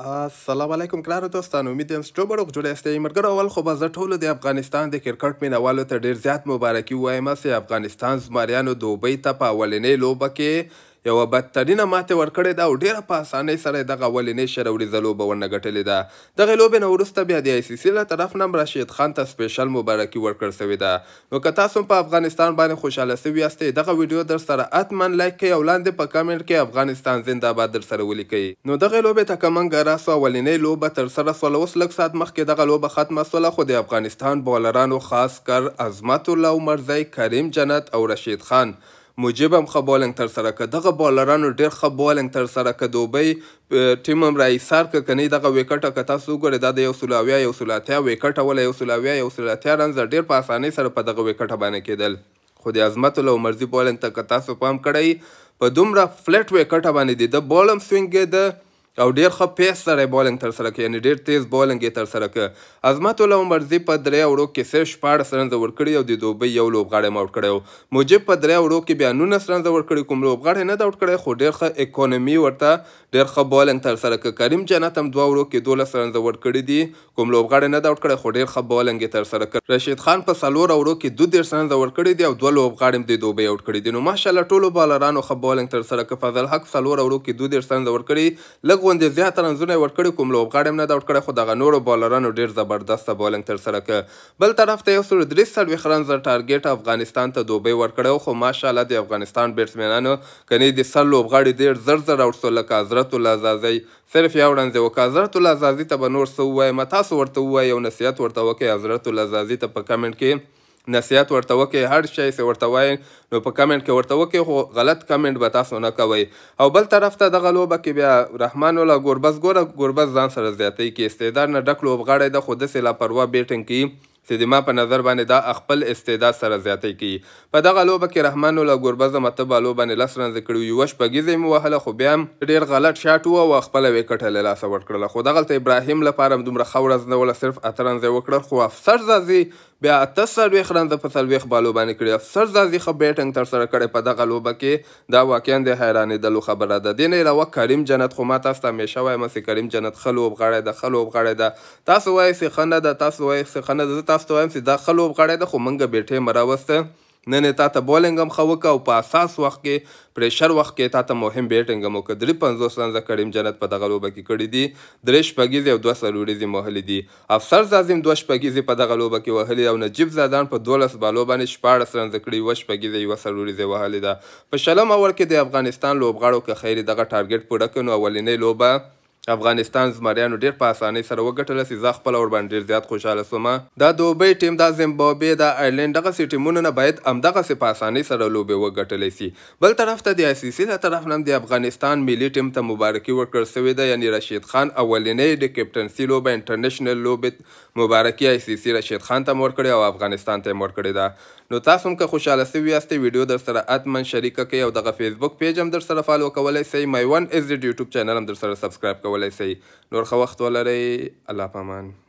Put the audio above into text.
السلام علیکم ګرانو دوستانو امید یم ستو بړو جوړ استې مرګر اول خو به زه ټول د افغانستان د کرکټ مینوالو ته ډیر زیات مبارکي وایم چې افغانستان زمریانو دوبۍ ته په اولنې لوبه کې یوه بدترینه ماتې ورکړې ده او ډېره په اسانۍ سره یې دغه اولنۍ شروریزه لوبه ونه ګټلې ده دغې لوبې نه وروسته بیا د آیسیسي له طرف نه راشد خان ته سپیشل مبارکي ورکړ سوې ده نو که تاسو په افغانستان باندې خوشحاله سوي یاستئ دغه ویډیو در سره حتما لایک کړئ او لاندې په کمنټ کې افغانستان زنده باد در سره ولیکئ نو دغه لوبې ته که موږ راسو اولنۍ لوبه تر سره سوله اوس لږ ساعت مخکې دغه لوبه ختمه سوله خو د افغانستان بالرانو خاص کر عظمت الله مرزی کریم جنت او رشید خان موجب هم ښه بالینګ ترسره که دغه بالرانو ډېر ښه بالینګ ترسره که دوبۍ ټیم هم راایسار که که نه دغه ویکټه که تاسو وګورئ دا د یو سل اویا یو سل اتیا ویکټه وله یو سل اویا یو سل اتیا رنزه ډېر په اسانۍ سره په دغه ویکټه باندې کېدل خو د عظمت الله عمرزي بالینګ ته که تاسو پام کړی په دومره فلیټ ویکټه باندې د بال هم سوینګېده او ډیر ښه پیس سره بولینګ تر سره کړ یعنی ډیر تیز بولینګ یې تر سره کړ عظمت الله مرزي په درې اوړو کې صرف شپاړس رنزه ورکړي او د دوبۍ یو لوبغاړی ماوټ کړی مجب په درې اوړو کې بیا نولس رنزه ورکړي کوم لوبغاړی نه ده اوټ کړی خو ډیر ښه اکونومي ورته ډیر ښه بولینګ تر سره کړ کریم جنت هم دوه اوړو کې دولس رنزه ورکړي دي کوم لوبغاړی نه ده اوټ کړی خو ډیر ښه بولینګ یې تر سره کړ رشید خان په څلور اوړو کې دوه دېرش رنزه ورکړي دي او دوه لوبغاړي هم د دوبۍ اوټ کړي دي نو ماشاءالله ټولو بالرانو ښه بولینګ تر سره کړ فضل حق څلور اوړو کې دوه دېرش رنزه ورکړي لږ غوندې زیات رنزونه یې ورکړي کوم لوبغاړی هم نه ده اوټ کړی خو دغه نورو بالرانو ډېر زبردسته بولینګ ترسره کړه بل طرف ته یو سل درې څلوېښت رنزه ټارګېټ افغانستان ته دوبۍ ورکړی خو ماشاءالله د افغانستان بیټسمینانو کنې د سل لوبغاړي ډېر زر زر اوټ شول لکه حضرت الله زازی صرف یو رنز یې وکړه حضرت الله زازي ته به نور څه ووایم تاسو ورته ووایئ یو نصیحت ورته وکړئ حضرت الله زازي ته په کمنټ کې نصیحت ورته وکړئ هر شی چې ورته وایئ نو په کمنټ کې ورته وکړئ خو غلط کمنټ به تاسو نه کوئ او بل طرف ته دغه لوبه کې بیا رحمان الله ګوربز ګوره ګوربز ځان سره زیاتی کې استعداد نه ډک لوبغاړی د خو داسې لاپروا بیټنګ کوي چې زما په نظر باندې دا خپل استعداد سره زیاتی کوي په دغه لوبه کې رحمان الله ګوربز مطلب لوبه باندې لس رنز کړی یو شپه گیزې مو وهله خو بیا ډیر غلط شاټ وو او خپل وکټ له لاسه ورکړله خو دغه ابراهیم لپاره دومره خورز نه ولا صرف اترنز وکړل خو افسر زازي بیا اته څلوېښت رنزه په څلوېښت بالو باندې کړي افسر زازي ښه بیټنګ ترسره کړی په دغه لوبه کې دا واقعا د حیرانېدلو خبره ده دې نه علاوه کریم جنت خو ما تاسو ته همیشه وایم چې کریم جنت ښه لوبغاړی ده ښه لوبغاړی ده تاسو وایئ چې ښه نه ده تاسو وایئ چې ښه نه ده زه تاسو ته وایم چې دا ښه لوبغاړی ده خو موږ بیټې مراوسته نن تا ته بولینګ هم ښه وکړه او په اساس وخت کې پریشر وخت کې تا ته مهم بیټینګ هم وکړه درې پنځوس رنزه کریم جنت په دغه لوبه کې کړي دي درې شپږیزې او دوه څلوریزې مهلې دي افسر زازم دوه شپږیزې په دغه لوبه کې وهلې او نجیب زادان په دولس بالو باندې شپاړس رنزه کړي وه شپږیزې یوه څلوریزې وهلې ده په شلم اوور کې د افغانستان لوبغاړو که خیر دغه ټارګټ پوره کړي نو اولنۍ لوبه افغانستان زمریانو ډیر په اسانۍ سره وګټله چې زه خپله ورباندې ډیر زیات خوشحاله سوم دا دوبۍ ټیم دا زیمبابوې دا ایرلینډ دغسې ټیمونه نه باید همدغسې په اسانۍ سره لوبې وګټلی سي بل طرف ته د آی سی سی له طرف نه د افغانستان ملي ټیم ته مبارکي ورکړل سوې ده یعنې رشید خان اولنۍ د کیپټنسي لوبه انټرنیشنل لوبې مبارکي آی سی سی رشید خان ته ورکړې او افغانستان ته یې کړې ده نو تاسو هم که خوشحاله سوي یاستئ ویډیو در سره اتمن شریکه کړئ او دغه فیسبوک پیج هم در سره فالو کولی سئ میون از د یوټیوب چینل هم در سره سبسکرایب کوئ کولی سئ نور ښه وخت ولرئ الله په امان